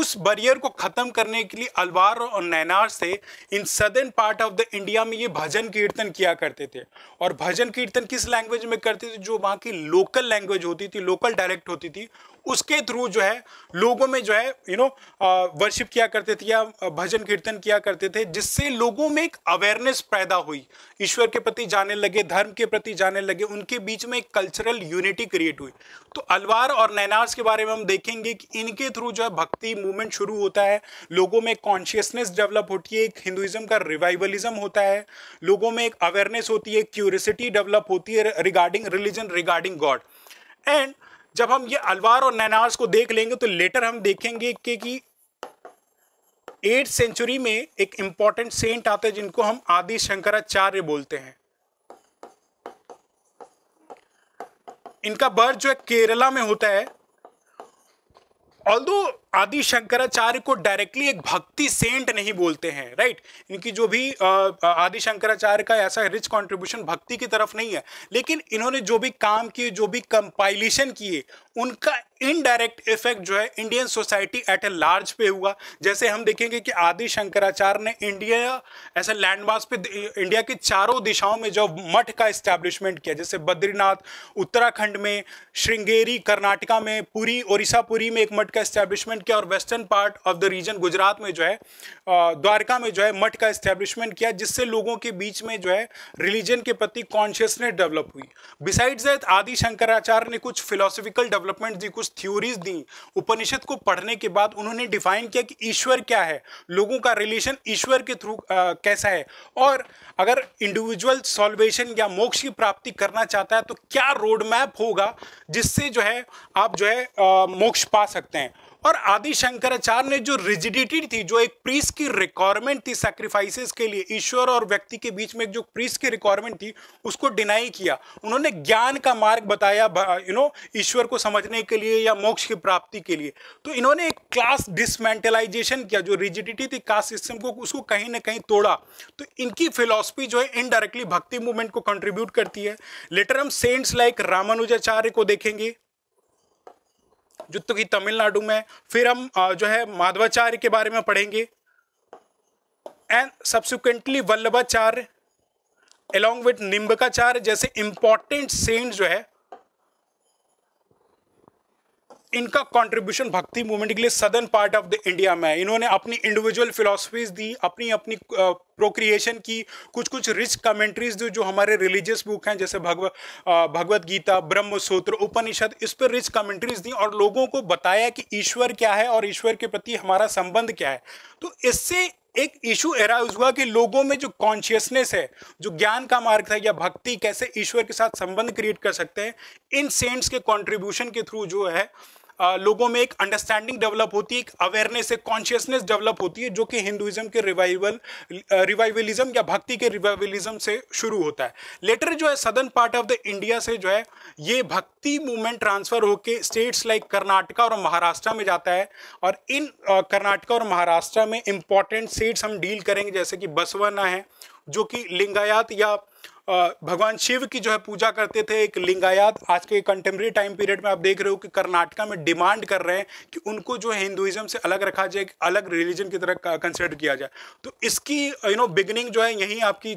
उस बरियर को ख़त्म करने के लिए अलवार और नैनार से in southern part of the India में ये भजन कीर्तन किया करते थे और भजन कीर्तन किस लैंग्वेज में करते थे जो वहाँ की लोकल लैंग्वेज होती थी लोकल डायलेक्ट होती थी उसके थ्रू जो है लोगों में जो है यू नो वर्शिप किया करते थे या भजन कीर्तन किया करते थे जिससे लोगों में एक अवेयरनेस पैदा हुई ईश्वर के प्रति जाने लगे धर्म के प्रति जाने लगे उनके बीच में एक कल्चरल यूनिटी क्रिएट हुई तो अलवार और नैनार्स के बारे में हम देखेंगे कि इनके थ्रू जो है भक्ति मूवमेंट शुरू होता है लोगों में कॉन्शियसनेस डेवलप होती है एक हिंदुइज्म का रिवाइवलिज्म होता है लोगों में एक अवेयरनेस होती है क्यूरसिटी डेवलप होती है regarding religion regarding God and जब हम ये अलवार और नैनार्स को देख लेंगे तो लेटर हम देखेंगे कि, कि एट सेंचुरी में एक इंपॉर्टेंट सेंट आते हैं जिनको हम आदि शंकराचार्य बोलते हैं इनका बर्थ जो है केरला में होता है ऑल आदि शंकराचार्य को डायरेक्टली एक भक्ति सेंट नहीं बोलते हैं राइट इनकी जो भी आदि शंकराचार्य का ऐसा रिच कंट्रीब्यूशन भक्ति की तरफ नहीं है लेकिन इन्होंने जो भी काम किए जो भी कंपाइलेशन किए उनका इनडायरेक्ट इफेक्ट जो है Indian society at a large पे हुआ जैसे हम देखेंगे कि आदि शंकराचार्य ने इंडिया ऐसे लैंडमार्क पे इंडिया की चारों दिशाओं में जो मठ का इस्टेब्लिशमेंट किया जैसे बद्रीनाथ उत्तराखंड में श्रृंगेरी कर्नाटका में पुरी ओरिसा पुरी में एक मठ का इस्टेब्लिशमेंट के और western part of the region Gujarat में जो है द्वारका में जो है मठ का इस्टेब्लिशमेंट किया जिससे लोगों के बीच में जो है रिलीजन के प्रति कॉन्शियसनेस डेवलप हुई बिसाइड्स दैट आदि शंकराचार्य ने कुछ फिलोसफिकल डेवलपमेंट दी कुछ थ्योरीज दी उपनिषद को पढ़ने के बाद उन्होंने डिफाइन किया कि ईश्वर क्या है लोगों का रिलेशन ईश्वर के थ्रू कैसा है और अगर इंडिविजुअल सॉल्वेशन या मोक्ष की प्राप्ति करना चाहता है तो क्या रोड मैप होगा जिससे जो है आप जो है आ, मोक्ष पा सकते हैं और आदि शंकराचार्य ने जो रिजिडिटी थी जो एक प्रीस की रिक्वायरमेंट थी सेक्रीफाइसेस के लिए ईश्वर और व्यक्ति के बीच में जो प्रीस की रिक्वायरमेंट थी उसको डिनाई किया उन्होंने ज्ञान का मार्ग बताया यू नो ईश्वर को समझने के लिए या मोक्ष की प्राप्ति के लिए तो इन्होंने एक क्लास डिसमेंटलाइजेशन किया जो रिजिडिटी थी कास्ट सिस्टम को उसको कहीं ना कहीं तोड़ा तो इनकी फिलॉसफी जो है इनडायरेक्टली भक्ति मूवमेंट को कंट्रीब्यूट करती है लेटर हम सेंट्स लाइक रामानुजाचार्य को देखेंगे तो की तमिलनाडु में फिर हम जो है माधवाचार्य के बारे में पढ़ेंगे and subsequently Vallabhacharya along with Nimbarkacharya जैसे इंपॉर्टेंट सेंट जो है इनका कंट्रीब्यूशन भक्ति मूवमेंट के लिए southern part of the India में है इन्होंने अपनी इंडिविजुअल फिलोसफीज दी अपनी अपनी प्रोक्रिएशन की कुछ कुछ रिच कमेंट्रीज जो जो हमारे रिलीजियस बुक हैं जैसे भगव भगवत गीता ब्रह्म सूत्र उपनिषद इस पर रिच कमेंट्रीज दी और लोगों को बताया कि ईश्वर क्या है और ईश्वर के प्रति हमारा संबंध क्या है तो इससे एक इशू एराइज हुआ कि लोगों में जो कॉन्शियसनेस है जो ज्ञान का मार्ग था या भक्ति कैसे ईश्वर के साथ संबंध क्रिएट कर सकते हैं इन सेंट्स के कंट्रीब्यूशन के थ्रू जो है लोगों में एक अंडरस्टैंडिंग डेवलप होती है एक अवेयरनेस एक कॉन्शियसनेस डेवलप होती है जो कि हिंदुइज्म के रिवाइवल रिवाइवलिज्म या भक्ति के रिवाइवलिज्म से शुरू होता है लेटर जो है southern part of the India से जो है ये भक्ति मूवमेंट ट्रांसफर होकर स्टेट्स लाइक कर्नाटका और महाराष्ट्र में जाता है और इन कर्नाटका और महाराष्ट्र में इंपॉर्टेंट स्टेट्स हम डील करेंगे जैसे कि बसवाना है जो कि लिंगायात या भगवान शिव की जो है पूजा करते थे एक लिंगायत आज के कंटेम्प्रेरी टाइम पीरियड में आप देख रहे हो कि कर्नाटका में डिमांड कर रहे हैं कि उनको जो है हिंदुइज्म से अलग रखा जाए अलग रिलीजन की तरह कंसिडर किया जाए तो इसकी यू नो बिगनिंग जो है यहीं आपकी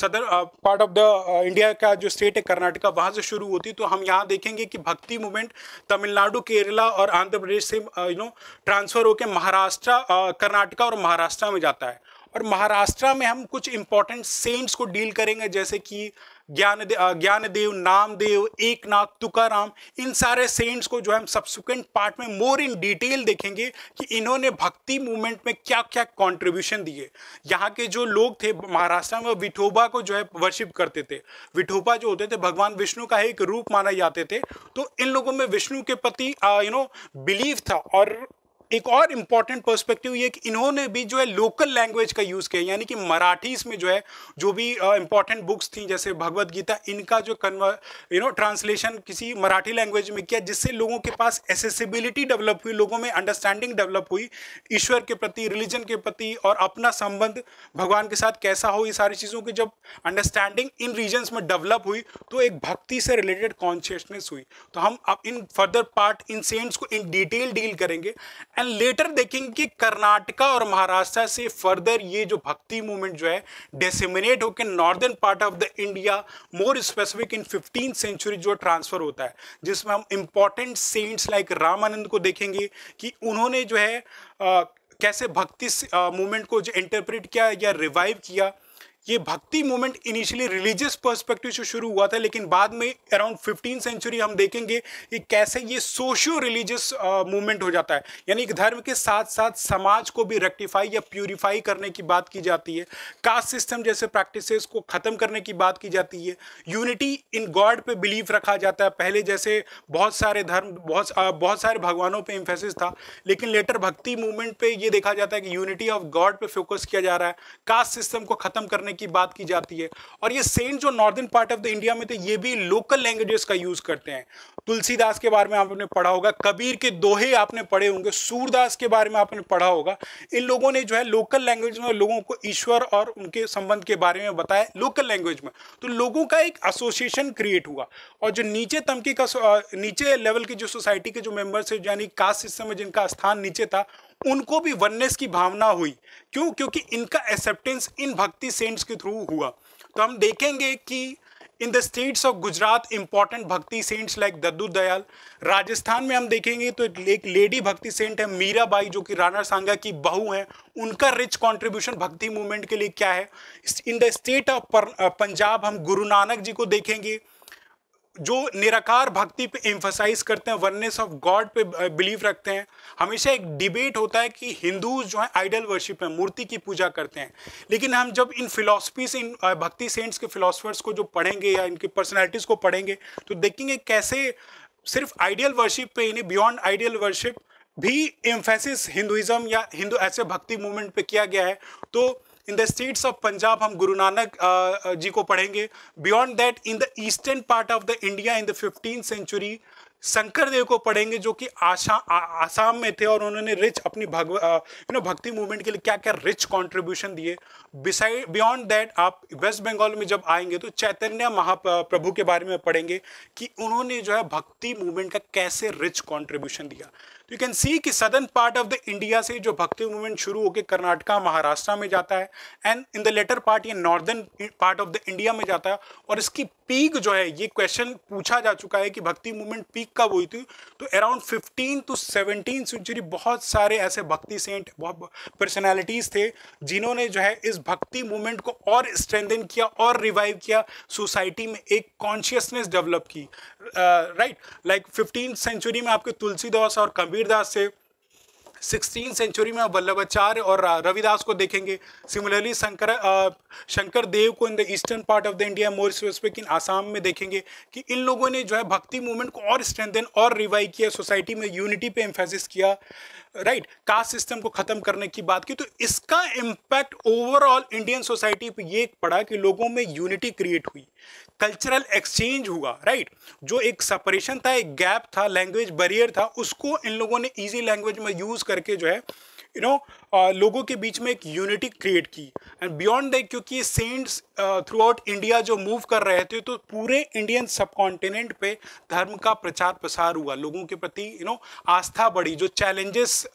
सदर पार्ट ऑफ द इंडिया का जो स्टेट है कर्नाटका वहाँ से शुरू होती तो हम यहाँ देखेंगे कि भक्ति मूवमेंट तमिलनाडु केरला और आंध्र प्रदेश से यू नो ट्रांसफ़र होकर महाराष्ट्र कर्नाटका और महाराष्ट्र में जाता है और महाराष्ट्र में हम कुछ इंपॉर्टेंट सेंट्स को डील करेंगे जैसे कि ज्ञान दे, ज्ञानदेव नामदेव एक नाथ तुकाराम इन सारे सेंट्स को जो हम सब्सिक्वेंट पार्ट में मोर इन डिटेल देखेंगे कि इन्होंने भक्ति मूवमेंट में क्या क्या कंट्रीब्यूशन दिए यहाँ के जो लोग थे महाराष्ट्र में विठोबा को जो है वर्शिप करते थे विठोबा जो होते थे भगवान विष्णु का एक रूप माना जाते थे तो इन लोगों में विष्णु के प्रति यू नो बिलीव था और एक और इम्पॉर्टेंट पर्सपेक्टिव ये कि इन्होंने भी जो है लोकल लैंग्वेज का यूज़ किया यानी कि मराठीस में जो है जो भी इम्पॉर्टेंट बुक्स थी जैसे भगवत गीता इनका जो कन्वर यू नो ट्रांसलेशन किसी मराठी लैंग्वेज में किया जिससे लोगों के पास एसेसिबिलिटी डेवलप हुई लोगों में अंडरस्टैंडिंग डेवलप हुई ईश्वर के प्रति रिलीजन के प्रति और अपना संबंध भगवान के साथ कैसा हो ये सारी चीज़ों की जब अंडरस्टैंडिंग इन रीजन्स में डेवलप हुई तो एक भक्ति से रिलेटेड कॉन्शियसनेस हुई तो हम अब इन फर्दर पार्ट इन सेंट्स को इन डिटेल डील करेंगे एंड लेटर देखेंगे कि कर्नाटका और महाराष्ट्र से फर्दर ये जो भक्ति मूवमेंट जो है डेसिमिनेट होकर northern part of the India more specific in fifteen century जो ट्रांसफर होता है जिसमें हम इंपॉर्टेंट सेंट्स लाइक रामानंद को देखेंगे कि उन्होंने जो है आ, कैसे भक्ति मूवमेंट को जो इंटरप्रेट किया या रिवाइव किया ये bhakti movement initially religious perspective से शुरू हुआ था लेकिन बाद में अराउंड फिफ्टीन सेंचुरी हम देखेंगे कि कैसे ये सोशियो रिलीजियस मूवमेंट हो जाता है यानी कि धर्म के साथ साथ समाज को भी रेक्टिफाई या प्योरीफाई करने की बात की जाती है कास्ट सिस्टम जैसे प्रैक्टिसेस को ख़त्म करने की बात की जाती है यूनिटी इन गॉड पे बिलीव रखा जाता है पहले जैसे बहुत सारे धर्म बहुत बहुत सारे भगवानों पर इम्फेसिस था लेकिन लेटर भक्ति मूवमेंट पर यह देखा जाता है कि यूनिटी ऑफ गॉड पर फोकस किया जा रहा है कास्ट सिस्टम को ख़त्म करने करने की बात की जाती है और ये सेंट जो northern part of the India में थे ये भी लोकल लैंग्वेजेस का यूज करते हैं तुलसीदास के बारे में आपने पढ़ा होगा कबीर के दोहे आपने पढ़े होंगे सूरदास के बारे में आपने पढ़ा होगा इन लोगों ने जो है लोकल लैंग्वेज में लोगों को ईश्वर और उनके संबंध के बारे में बताया लोकल लैंग्वेज में तो लोगों का एक एसोसिएशन क्रिएट हुआ और जो नीचे तमके का नीचे लेवल की जो सोसाइटी के जो मेम्बर्स है यानी कास्ट सिस्टम में जिनका स्थान नीचे था उनको भी वननेस की भावना हुई क्यों क्योंकि इनका एक्सेप्टेंस इन भक्ति सेंट्स के थ्रू हुआ तो हम देखेंगे कि in the states of Gujarat important bhakti saints like Daddu Dayal Rajasthan में हम देखेंगे तो एक लेडी भक्ति सेंट है मीराबाई जो कि राणा सांगा की बहू हैं उनका रिच कंट्रीब्यूशन भक्ति मूवमेंट के लिए क्या है in the state of Punjab हम गुरु नानक जी को देखेंगे जो निराकार भक्ति पे एम्फोसाइज करते हैं वननेस ऑफ गॉड पे बिलीव रखते हैं हमेशा एक डिबेट होता है कि हिंदू जो है आइडल वर्शिप है मूर्ति की पूजा करते हैं लेकिन हम जब इन फिलोसफी से इन भक्ति सेंट्स के फिलोसफर्स को जो पढ़ेंगे या इनकी पर्सनैलिटीज़ को पढ़ेंगे तो देखेंगे कैसे सिर्फ आइडियल वर्शिप पे इन्हें बियॉन्ड आइडियल वर्शिप भी एम्फेसिस हिंदुज़म या हिंदू ऐसे भक्ति मूवमेंट पे किया गया है तो in the states of Punjab हम गुरु नानक जी को पढ़ेंगे beyond that in the eastern part of the India in the fifteen century Shankar Dev को पढ़ेंगे जो कि आशा आ, आसाम में थे और उन्होंने रिच अपनी भगव यू नो भक्ति मूवमेंट के लिए क्या क्या रिच कंट्रीब्यूशन दिए बिसाइड बियॉन्ड दैट आप वेस्ट बंगाल में जब आएंगे तो चैतन्य महाप्रभु के बारे में पढ़ेंगे कि उन्होंने जो है भक्ति मूवमेंट का कैसे रिच कंट्रीब्यूशन दिया यू कैन सी कि southern part of the India से जो भक्ति मूवमेंट शुरू होकर कर्नाटका महाराष्ट्र में जाता है and in the later part ये northern part of the India में जाता है और इसकी पीक जो है ये क्वेश्चन पूछा जा चुका है कि भक्ति मूवमेंट पीक कब हुई थी तो around fifteen to seventeen century बहुत सारे ऐसे भक्ति सेंट पर्सनैलिटीज थे जिन्होंने जो है इस भक्ति मूवमेंट को और स्ट्रेंथन किया और रिवाइव किया सोसाइटी में एक कॉन्शियसनेस डेवलप की राइट लाइक फिफ्टीन सेंचुरी में आपके तुलसीदास और कबीर कबीरदास से सिक्सटीन सेंचुरी में वल्लभाचार्य और रविदास को देखेंगे सिमिलरली शंकर शंकर देव को in the eastern part of the India more specific in Assam में देखेंगे कि इन लोगों ने जो है भक्ति मूवमेंट को और स्ट्रेंथन और रिवाइव किया सोसाइटी में यूनिटी पे एम्फेसिस किया राइट कास्ट सिस्टम को खत्म करने की बात की तो इसका इम्पैक्ट ओवरऑल इंडियन सोसाइटी पे ये पड़ा कि लोगों में यूनिटी क्रिएट हुई कल्चरल एक्सचेंज हुआ राइट जो एक सेपरेशन था एक गैप था लैंग्वेज बैरियर था उसको इन लोगों ने ईजी लैंग्वेज में यूज करके जो है यू नो uh, लोगों के बीच में एक यूनिटी क्रिएट की एंड बियॉन्ड दैट क्योंकि ये सेंट्स थ्रू आउट इंडिया जो मूव कर रहे थे तो पूरे इंडियन सब कॉन्टिनेंट पे धर्म का प्रचार प्रसार हुआ लोगों के प्रति यू नो आस्था बढ़ी जो चैलेंजेस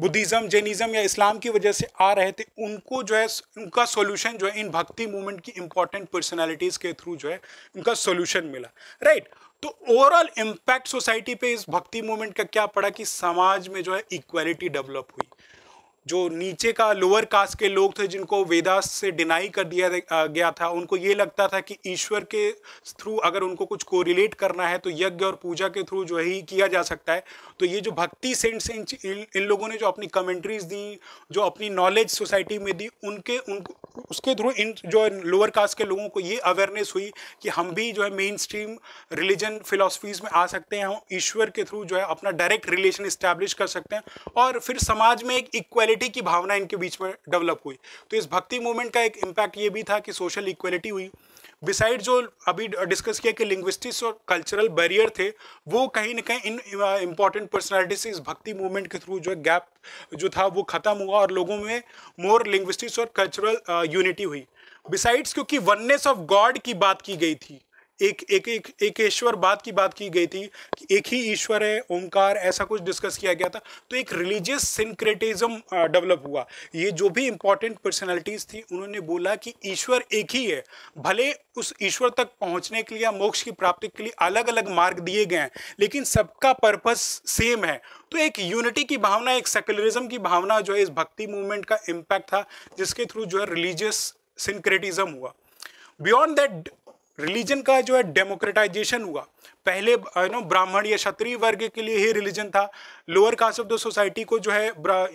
बुद्धिज़्म जैनिज़्म या इस्लाम की वजह से आ रहे थे उनको जो है उनका सोल्यूशन जो है इन भक्ति मूवमेंट की इंपॉर्टेंट पर्सनैलिटीज़ के थ्रू जो है उनका सोल्यूशन मिला राइट right? तो ओवरऑल इम्पैक्ट सोसाइटी पे इस भक्ति मूवमेंट का क्या पड़ा कि समाज में जो है इक्वालिटी डेवलप हुई जो नीचे का लोअर कास्ट के लोग थे जिनको वेदास से डिनाई कर दिया गया था उनको ये लगता था कि ईश्वर के थ्रू अगर उनको कुछ कोरिलेट करना है तो यज्ञ और पूजा के थ्रू जो है ही किया जा सकता है तो ये जो भक्ति सेंट्स इन, इन लोगों ने जो अपनी कमेंट्रीज दी जो अपनी नॉलेज सोसाइटी में दी उनके उन उसके थ्रू इन जो लोअर कास्ट के लोगों को ये अवेयरनेस हुई कि हम भी जो है मेन स्ट्रीम रिलीजन फिलोसफीज में आ सकते हैं हम ईश्वर के थ्रू जो है अपना डायरेक्ट रिलेशन इस्टेब्लिश कर सकते हैं और फिर समाज में एक इक्वलिटी इक्वेलिटी की भावना इनके बीच में डेवलप हुई तो इस भक्ति मूवमेंट का एक इम्पैक्ट ये भी था कि सोशल इक्वेलिटी हुई बिसाइड जो अभी डिस्कस किया कि लिंग्विस्टिक्स और कल्चरल बैरियर थे वो कहीं ना कहीं इन इंपॉर्टेंट पर्सनैलिटी से इस भक्ति मूवमेंट के थ्रू जो गैप जो था वो ख़त्म हुआ और लोगों में मोर लिंग्विस्टिक्स और कल्चरल यूनिटी हुई बिसाइड्स क्योंकि वननेस ऑफ गॉड की बात की गई थी एक एक एक बात की बात की गई थी कि एक ही ईश्वर है ओंकार ऐसा कुछ डिस्कस किया गया था तो एक रिलीजियस सिंक्रेटिज्म डेवलप हुआ ये जो भी इंपॉर्टेंट पर्सनैलिटीज थी उन्होंने बोला कि ईश्वर एक ही है भले उस ईश्वर तक पहुंचने के लिए मोक्ष की प्राप्ति के लिए अलग अलग मार्ग दिए गए हैं लेकिन सबका पर्पस सेम है तो एक यूनिटी की भावना एक सेकुलरिज्म की भावना जो है इस भक्ति मूवमेंट का इम्पैक्ट था जिसके थ्रू जो है रिलीजियस सिंक्रेटिज्म हुआ बियॉन्ड दैट रिलीजन का जो है डेमोक्रेटाइजेशन हुआ पहले यू नो ब्राह्मण या क्षत्रिय वर्ग के लिए ही रिलीजन था lower caste of the society को जो है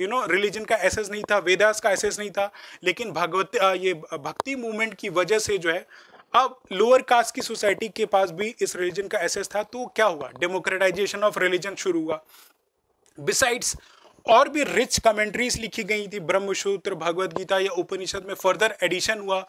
यू नो रिलीजन का एसेस नहीं था वेदास का एसेस नहीं था लेकिन भगवत ये भक्ति मूवमेंट की वजह से जो है अब लोअर कास्ट की सोसाइटी के पास भी इस रिलीजन का एसेस था तो क्या हुआ डेमोक्रेटाइजेशन ऑफ रिलीजन शुरू हुआ बिसाइड्स और भी रिच कमेंट्रीज लिखी गई थी ब्रह्मसूत्र भगवद गीता या उपनिषद में फर्दर एडिशन हुआ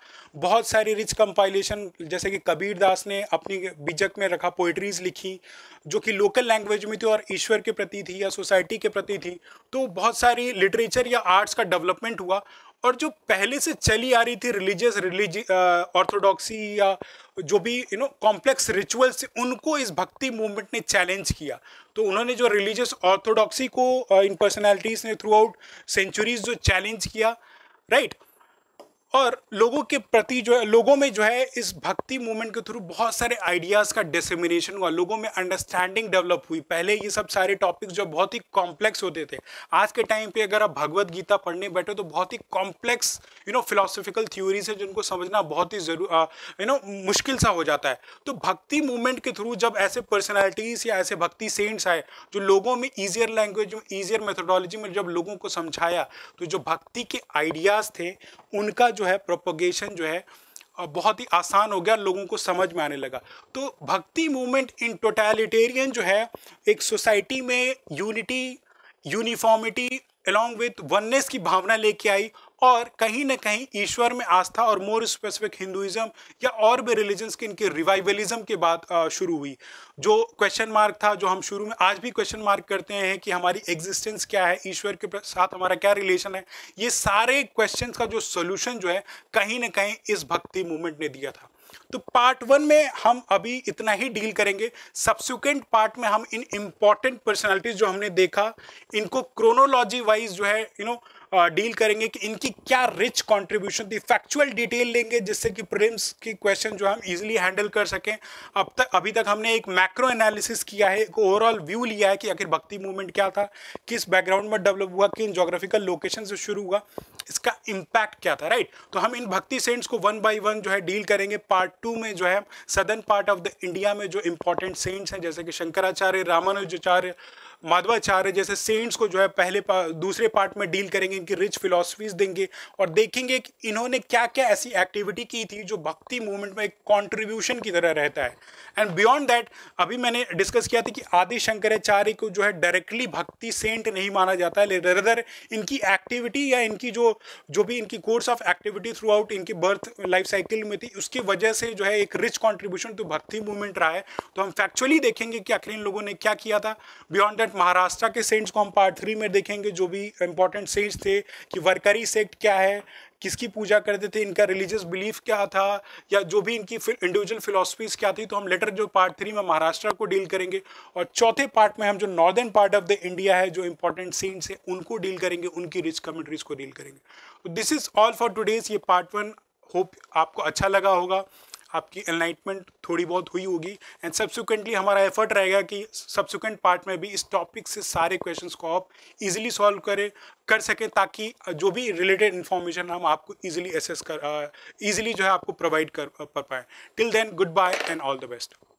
बहुत सारी रिच कंपाइलेशन जैसे कि कबीर दास ने अपनी बिजक में रखा पोइट्रीज लिखी जो कि लोकल लैंग्वेज में थी और ईश्वर के प्रति थी या सोसाइटी के प्रति थी तो बहुत सारी लिटरेचर या आर्ट्स का डेवलपमेंट हुआ और जो पहले से चली आ रही थी रिलीजियस रिलीज ऑर्थोडॉक्सी या जो भी यू नो कॉम्प्लेक्स रिचुअल्स उनको इस भक्ति मूवमेंट ने चैलेंज किया तो उन्होंने जो रिलीजियस ऑर्थोडॉक्सी को इन पर्सनैलिटीज़ ने थ्रू आउट सेंचुरीज जो चैलेंज किया राइट और लोगों के प्रति जो है लोगों में जो है इस भक्ति मूवमेंट के थ्रू बहुत सारे आइडियाज़ का डिसमिनेशन हुआ लोगों में अंडरस्टैंडिंग डेवलप हुई पहले ये सब सारे टॉपिक्स जो बहुत ही कॉम्प्लेक्स होते थे आज के टाइम पे अगर आप भगवत गीता पढ़ने बैठे तो बहुत ही complex you know philosophical theories है जिनको समझना बहुत ही जरूर यू नो मुश्किल सा हो जाता है तो भक्ति मूवमेंट के थ्रू जब ऐसे पर्सनैलिटीज़ या ऐसे भक्ति सेंट्स आए जो लोगों में ईजियर लैंग्वेज में ईजियर मेथोडोलॉजी में जब लोगों को समझाया तो जो भक्ति के आइडियाज़ थे उनका जो जो है प्रोपोगेशन जो है बहुत ही आसान हो गया लोगों को समझ में आने लगा तो भक्ति मूवमेंट इन टोटलिटेरियन जो है एक सोसाइटी में unity uniformity along with oneness की भावना लेके आई और कहीं ना कहीं ईश्वर में आस्था और मोर स्पेसिफिक हिंदुइज्म या और भी रिलीजन्स की इनकी रिवाइवलिज्म की बात शुरू हुई जो क्वेश्चन मार्क था जो हम शुरू में आज भी क्वेश्चन मार्क करते हैं कि हमारी एग्जिस्टेंस क्या है ईश्वर के साथ हमारा क्या रिलेशन है ये सारे क्वेश्चन का जो सोल्यूशन जो है कहीं ना कहीं इस भक्ति मूवमेंट ने दिया था तो पार्ट वन में हम अभी इतना ही डील करेंगे सब्सिक्वेंट पार्ट में हम इन इम्पॉर्टेंट पर्सनालिटीज जो हमने देखा इनको क्रोनोलॉजी वाइज जो है you you know know, deal करेंगे कि इनकी क्या रिच कंट्रीब्यूशन थी फैक्चुअल डिटेल लेंगे जिससे कि प्रिम्स की क्वेश्चन जो हम इजीली हैंडल कर सकें अब तक अभी तक हमने एक मैक्रो एनालिसिस किया है एक ओवरऑल व्यू लिया है कि आखिर भक्ति मूवमेंट क्या था किस बैकग्राउंड में डेवलप हुआ किन जोग्राफिकल लोकेशन से शुरू हुआ इसका इम्पैक्ट क्या था राइट तो हम इन भक्ति सेंट्स को वन बाई वन जो है डील करेंगे पार्ट टू में जो है southern part of the India में जो इंपॉर्टेंट सेंट्स हैं जैसे कि शंकराचार्य रामानुजाचार्य माधवाचार्य जैसे सेंट्स को जो है पहले पा, दूसरे पार्ट में डील करेंगे इनकी रिच फिलोसफीज देंगे और देखेंगे कि इन्होंने क्या क्या ऐसी एक्टिविटी की थी जो भक्ति मूवमेंट में एक कॉन्ट्रीब्यूशन की तरह रहता है एंड बियॉन्ड दैट अभी मैंने डिस्कस किया था कि आदि शंकराचार्य को जो है डायरेक्टली भक्ति सेंट नहीं माना जाता है रदर इनकी एक्टिविटी या इनकी जो जो भी इनकी course of activity throughout इनकी बर्थ लाइफ साइकिल में थी उसकी वजह से जो है एक रिच कॉन्ट्रीब्यूशन तो भक्ति मूवमेंट रहा है तो हम फैक्चुअली देखेंगे कि आखिर इन लोगों ने क्या किया था बियॉन्ड इंपॉर्टेंट महाराष्ट्र के सेंट्स को हम पार्ट थ्री में देखेंगे जो भी इंपॉर्टेंट सेंट्स थे कि वर्करी सेक्ट क्या है किसकी पूजा करते थे इनका रिलीजियस बिलीफ क्या था या जो भी इनकी इंडिविजुअल फिलोसफीज क्या थी तो हम लेटर जो पार्ट थ्री में महाराष्ट्र को डील करेंगे और चौथे पार्ट में हम जो northern part of the India है जो इंपॉर्टेंट सीन्स है उनको डील करेंगे उनकी रिच कमेंट्रीज को डील करेंगे this is all for today's ये पार्ट वन होप आपको अच्छा लगा होगा आपकी एनलाइटमेंट थोड़ी बहुत हुई होगी एंड सब्सिक्वेंटली हमारा एफर्ट रहेगा कि सब्सिक्वेंट पार्ट में भी इस टॉपिक से सारे क्वेश्चन को आप इजिली सॉल्व करें कर सकें ताकि जो भी रिलेटेड इन्फॉर्मेशन हम आपको इजिली एसेस कर इजिली uh, जो है आपको प्रोवाइड कर, कर पाएँ till then goodbye and all the best